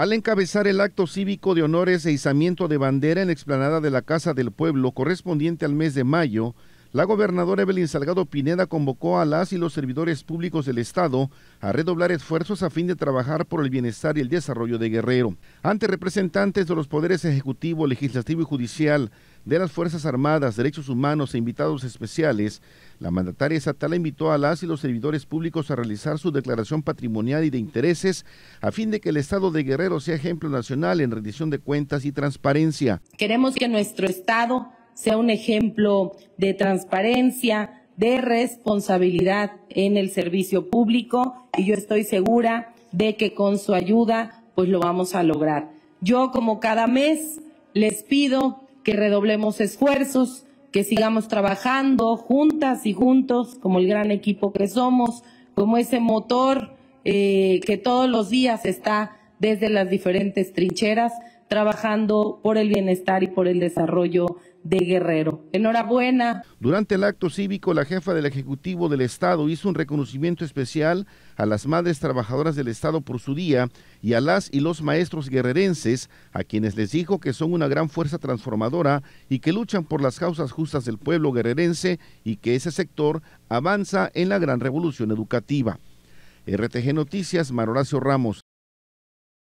Al encabezar el acto cívico de honores e izamiento de bandera en la explanada de la Casa del Pueblo correspondiente al mes de mayo, la gobernadora Evelyn Salgado Pineda convocó a las y los servidores públicos del Estado a redoblar esfuerzos a fin de trabajar por el bienestar y el desarrollo de Guerrero. Ante representantes de los poderes ejecutivo, legislativo y judicial, de las Fuerzas Armadas, Derechos Humanos e invitados especiales, la mandataria estatal invitó a las y los servidores públicos a realizar su declaración patrimonial y de intereses a fin de que el Estado de Guerrero sea ejemplo nacional en rendición de cuentas y transparencia. Queremos que nuestro Estado sea un ejemplo de transparencia, de responsabilidad en el servicio público y yo estoy segura de que con su ayuda pues lo vamos a lograr. Yo como cada mes les pido que redoblemos esfuerzos, que sigamos trabajando juntas y juntos como el gran equipo que somos, como ese motor eh, que todos los días está desde las diferentes trincheras, trabajando por el bienestar y por el desarrollo de Guerrero. Enhorabuena. Durante el acto cívico, la jefa del Ejecutivo del Estado hizo un reconocimiento especial a las madres trabajadoras del Estado por su día y a las y los maestros guerrerenses, a quienes les dijo que son una gran fuerza transformadora y que luchan por las causas justas del pueblo guerrerense y que ese sector avanza en la gran revolución educativa. RTG Noticias, Horacio Ramos.